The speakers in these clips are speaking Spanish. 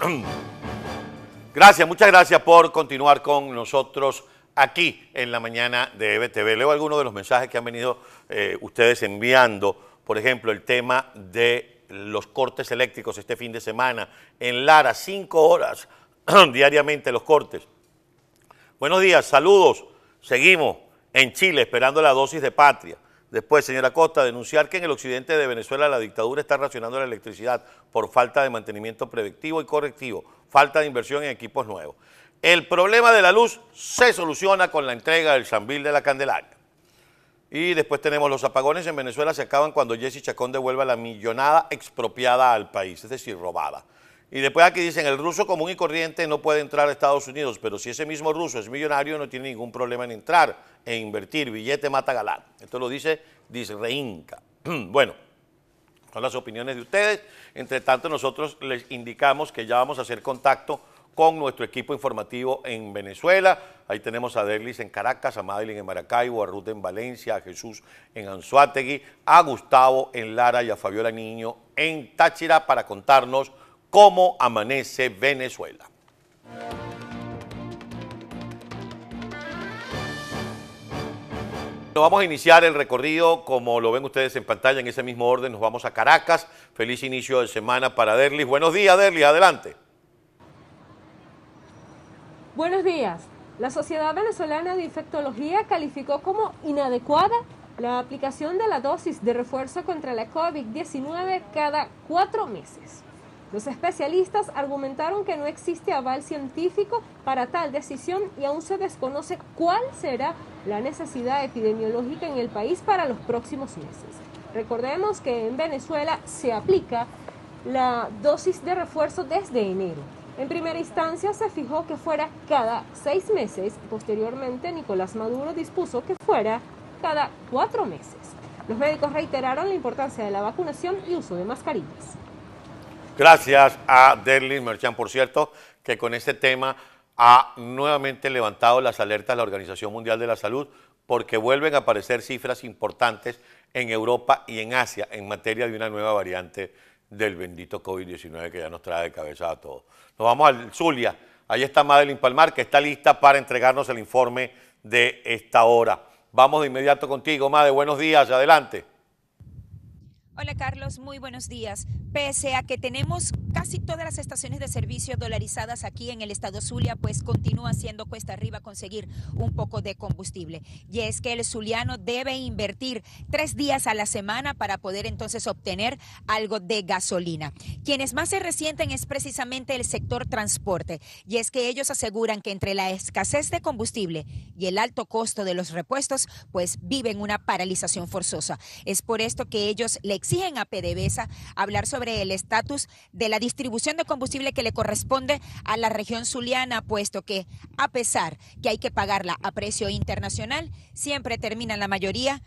Gracias, muchas gracias por continuar con nosotros aquí en la mañana de EBTV. Leo algunos de los mensajes que han venido eh, ustedes enviando, por ejemplo, el tema de los cortes eléctricos este fin de semana. En Lara, cinco horas diariamente los cortes. Buenos días, saludos. Seguimos en Chile esperando la dosis de patria. Después, señora Costa, denunciar que en el occidente de Venezuela la dictadura está racionando la electricidad por falta de mantenimiento preventivo y correctivo, falta de inversión en equipos nuevos. El problema de la luz se soluciona con la entrega del chambil de la Candelaria. Y después tenemos los apagones en Venezuela se acaban cuando Jesse Chacón devuelva la millonada expropiada al país, es decir, robada. Y después aquí dicen, el ruso común y corriente no puede entrar a Estados Unidos, pero si ese mismo ruso es millonario no tiene ningún problema en entrar e invertir. Billete mata galán. Esto lo dice Disreinca. bueno, son las opiniones de ustedes. Entre tanto, nosotros les indicamos que ya vamos a hacer contacto con nuestro equipo informativo en Venezuela. Ahí tenemos a Derlis en Caracas, a Madeline en Maracaibo, a Ruth en Valencia, a Jesús en Anzuategui, a Gustavo en Lara y a Fabiola Niño en Táchira para contarnos cómo amanece Venezuela. Nos vamos a iniciar el recorrido, como lo ven ustedes en pantalla, en ese mismo orden, nos vamos a Caracas. Feliz inicio de semana para Derlis. Buenos días, Derlis, adelante. Buenos días. La Sociedad Venezolana de Infectología calificó como inadecuada la aplicación de la dosis de refuerzo contra la COVID-19 cada cuatro meses. Los especialistas argumentaron que no existe aval científico para tal decisión y aún se desconoce cuál será la necesidad epidemiológica en el país para los próximos meses. Recordemos que en Venezuela se aplica la dosis de refuerzo desde enero. En primera instancia se fijó que fuera cada seis meses, posteriormente Nicolás Maduro dispuso que fuera cada cuatro meses. Los médicos reiteraron la importancia de la vacunación y uso de mascarillas. Gracias a Derlin Merchan, por cierto, que con este tema ha nuevamente levantado las alertas de la Organización Mundial de la Salud porque vuelven a aparecer cifras importantes en Europa y en Asia en materia de una nueva variante del bendito COVID-19 que ya nos trae de cabeza a todos. Nos vamos al Zulia. Ahí está Madeline Palmar, que está lista para entregarnos el informe de esta hora. Vamos de inmediato contigo, Madeline, Buenos días, adelante. Hola Carlos, muy buenos días. Pese a que tenemos casi todas las estaciones de servicio dolarizadas aquí en el estado Zulia, pues continúa siendo cuesta arriba conseguir un poco de combustible. Y es que el zuliano debe invertir tres días a la semana para poder entonces obtener algo de gasolina. Quienes más se resienten es precisamente el sector transporte. Y es que ellos aseguran que entre la escasez de combustible y el alto costo de los repuestos, pues viven una paralización forzosa. Es por esto que ellos le exigen a PDVSA hablar sobre el estatus de la distribución de combustible que le corresponde a la región zuliana, puesto que a pesar que hay que pagarla a precio internacional, siempre termina la mayoría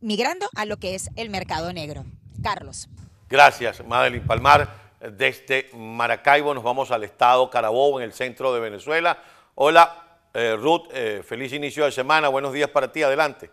migrando a lo que es el mercado negro. Carlos. Gracias, Madeline Palmar. Desde Maracaibo nos vamos al estado Carabobo, en el centro de Venezuela. Hola, eh, Ruth, eh, feliz inicio de semana. Buenos días para ti. Adelante.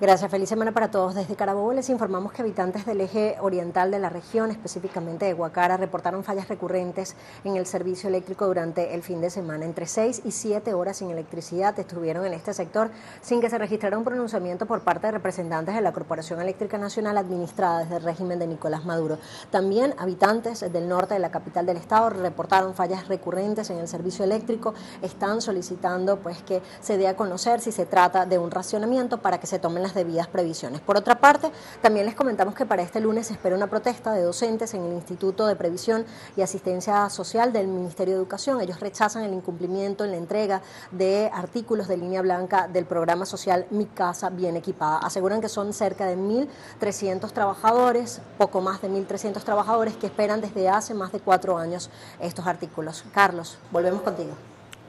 Gracias, feliz semana para todos. Desde Carabobo les informamos que habitantes del eje oriental de la región, específicamente de Guacara, reportaron fallas recurrentes en el servicio eléctrico durante el fin de semana. Entre 6 y siete horas sin electricidad estuvieron en este sector sin que se registrara un pronunciamiento por parte de representantes de la Corporación Eléctrica Nacional administrada desde el régimen de Nicolás Maduro. También habitantes del norte de la capital del estado reportaron fallas recurrentes en el servicio eléctrico. Están solicitando pues que se dé a conocer si se trata de un racionamiento para que se tomen las debidas previsiones. Por otra parte, también les comentamos que para este lunes se espera una protesta de docentes en el Instituto de Previsión y Asistencia Social del Ministerio de Educación. Ellos rechazan el incumplimiento en la entrega de artículos de línea blanca del programa social Mi Casa Bien Equipada. Aseguran que son cerca de 1.300 trabajadores, poco más de 1.300 trabajadores que esperan desde hace más de cuatro años estos artículos. Carlos, volvemos contigo.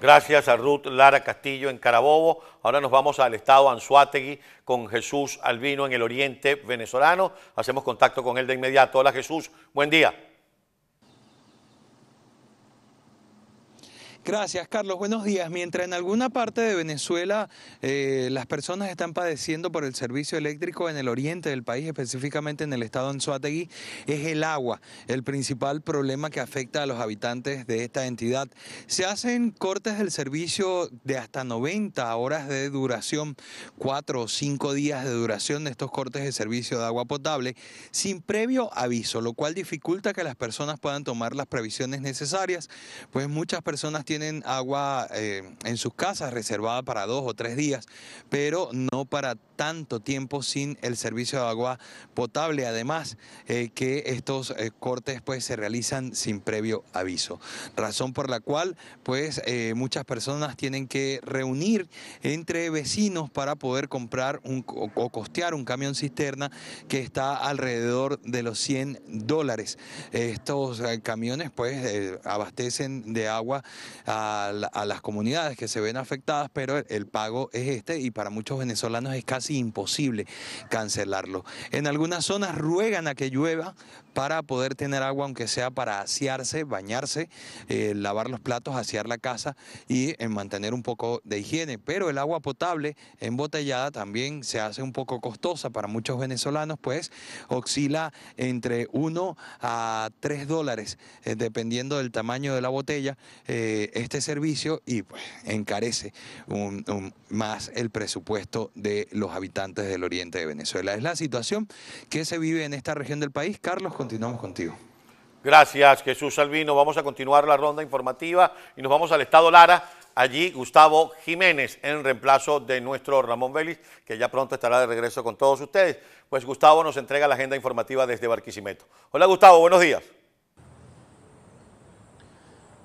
Gracias a Ruth Lara Castillo en Carabobo. Ahora nos vamos al estado Anzuategui con Jesús Albino en el oriente venezolano. Hacemos contacto con él de inmediato. Hola Jesús, buen día. Gracias, Carlos. Buenos días. Mientras en alguna parte de Venezuela eh, las personas están padeciendo por el servicio eléctrico en el oriente del país, específicamente en el estado de Anzuategui, es el agua el principal problema que afecta a los habitantes de esta entidad. Se hacen cortes del servicio de hasta 90 horas de duración, ...cuatro o cinco días de duración de estos cortes de servicio de agua potable, sin previo aviso, lo cual dificulta que las personas puedan tomar las previsiones necesarias, pues muchas personas tienen agua eh, en sus casas reservada para dos o tres días, pero no para tanto tiempo sin el servicio de agua potable. Además, eh, que estos eh, cortes pues se realizan sin previo aviso. Razón por la cual pues muchas personas tienen que reunir entre vecinos para poder comprar o, costear un camión cisterna que está alrededor de los 100 dólares. Estos camiones pues abastecen de agua a, las comunidades que se ven afectadas, pero el, pago es este y para muchos venezolanos es casi imposible cancelarlo. En algunas zonas ruegan a que llueva para poder tener agua, aunque sea para asearse, bañarse, eh, lavar los platos, asear la casa y eh, mantener un poco de higiene. Pero el agua potable embotellada también se hace un poco costosa para muchos venezolanos, pues oscila entre 1 a 3 dólares, eh, dependiendo del tamaño de la botella este servicio y pues, encarece más el presupuesto de los habitantes del oriente de Venezuela. Es la situación que se vive en esta región del país. Carlos, continuamos contigo. Gracias, Jesús Salvino. Vamos a continuar la ronda informativa y nos vamos al Estado Lara. Allí Gustavo Jiménez en reemplazo de nuestro Ramón Vélez, que ya pronto estará de regreso con todos ustedes. Pues Gustavo nos entrega la agenda informativa desde Barquisimeto. Hola Gustavo, buenos días.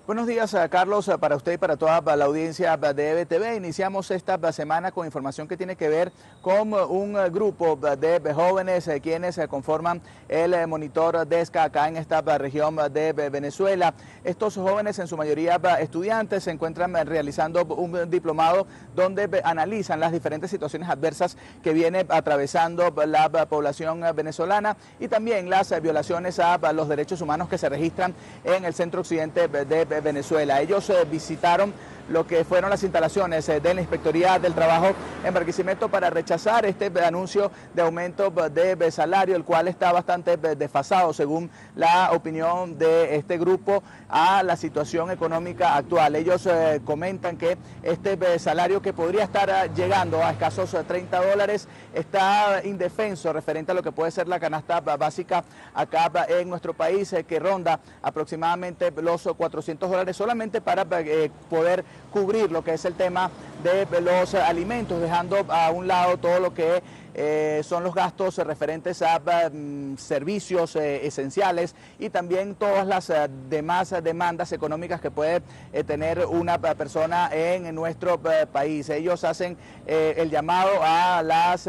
Buenos días, eh, Carlos, eh, para usted y para toda la audiencia eh, de EBTV. Iniciamos esta semana con información que tiene que ver con un grupo de jóvenes quienes conforman el monitor DESCA acá en esta región de Venezuela. Estos jóvenes, en su mayoría estudiantes, se encuentran realizando un diplomado donde analizan las diferentes situaciones adversas que viene atravesando la población venezolana y también las violaciones a los derechos humanos que se registran en el centro occidente de Venezuela. Venezuela. Ellos eh, visitaron lo que fueron las instalaciones eh, de la Inspectoría del Trabajo en Barquisimeto para rechazar este anuncio de aumento eh, de eh, salario, el cual está bastante desfasado, según la opinión de este grupo, a la situación económica actual. Ellos comentan que este salario que podría estar llegando a escasos 30 dólares está indefenso referente a lo que puede ser la canasta básica acá en nuestro país, que ronda aproximadamente los 400 dólares solamente para poder cubrir lo que es el tema de los alimentos, dejando a un lado todo lo que eh, son los gastos referentes a mm, servicios eh, esenciales y también todas las eh, demás demandas económicas que puede tener una persona en, nuestro país. Ellos hacen el llamado a las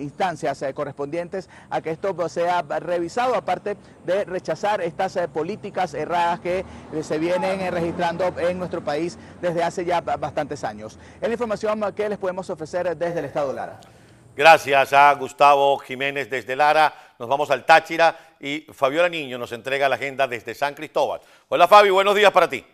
instancias correspondientes a que esto pues, sea revisado, aparte de rechazar estas políticas erradas que se vienen registrando en nuestro país desde hace ya bastantes años. Es la información que les podemos ofrecer desde el Estado Lara. Gracias a Gustavo Jiménez desde Lara. Nos vamos al Táchira y Fabiola Niño nos entrega la agenda desde San Cristóbal. Hola Fabi, buenos días para ti.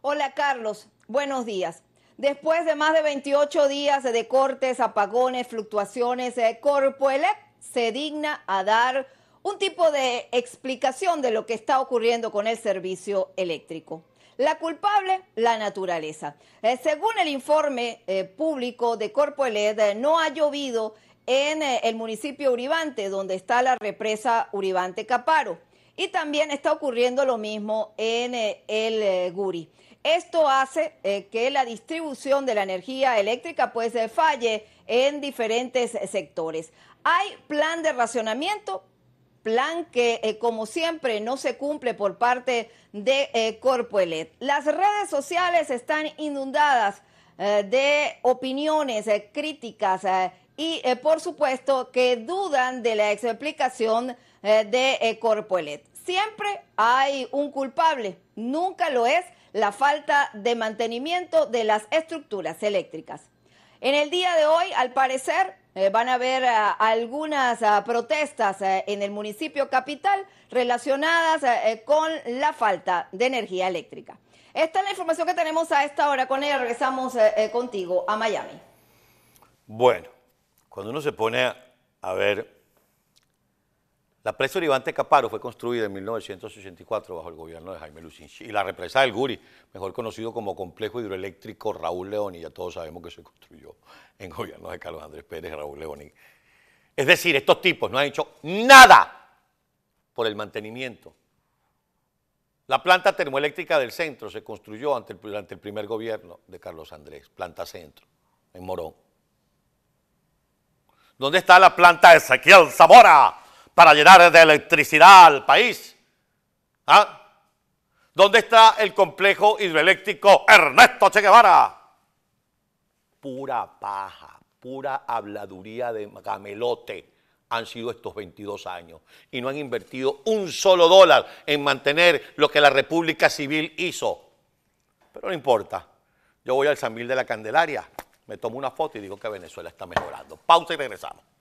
Hola Carlos, buenos días. Después de más de 28 días de cortes, apagones, fluctuaciones, eh, Corpoelec se digna a dar un tipo de explicación de lo que está ocurriendo con el servicio eléctrico. La culpable, la naturaleza. Eh, según el informe eh, público de Corpo ELED, eh, no ha llovido en el municipio Uribante, donde está la represa Uribante Caparo. Y también está ocurriendo lo mismo en el Guri. Esto hace que la distribución de la energía eléctrica pues falle en diferentes sectores. Hay plan de racionamiento plan que, eh, como siempre, no se cumple por parte de eh, Corpuelet. Las redes sociales están inundadas eh, de opiniones críticas y, por supuesto, que dudan de la explicación de Corpoelet. Siempre hay un culpable, nunca lo es la falta de mantenimiento de las estructuras eléctricas. En el día de hoy, al parecer, eh, van a haber eh, algunas eh, protestas en el municipio capital relacionadas con la falta de energía eléctrica. Esta es la información que tenemos a esta hora. Con ella regresamos contigo a Miami. Bueno, cuando uno se pone a ver la presa Uribante Caparo fue construida en 1984 bajo el gobierno de Jaime Lucinchi y la represa del Guri, mejor conocido como Complejo Hidroeléctrico Raúl León, y ya todos sabemos que se construyó en gobierno de Carlos Andrés Pérez, Raúl León. Es decir, estos tipos no han hecho nada por el mantenimiento. La planta termoeléctrica del centro se construyó ante el, durante el primer gobierno de Carlos Andrés, planta centro, en Morón. ¿Dónde está la planta de Ezequiel Zamora? para llenar de electricidad al país. ¿Ah? ¿Dónde está el complejo hidroeléctrico Ernesto Che Guevara? Pura paja, pura habladuría de Camelote han sido estos 22 años y no han invertido un solo dólar en mantener lo que la República Civil hizo. Pero no importa, yo voy al San de la Candelaria, me tomo una foto y digo que Venezuela está mejorando. Pausa y regresamos.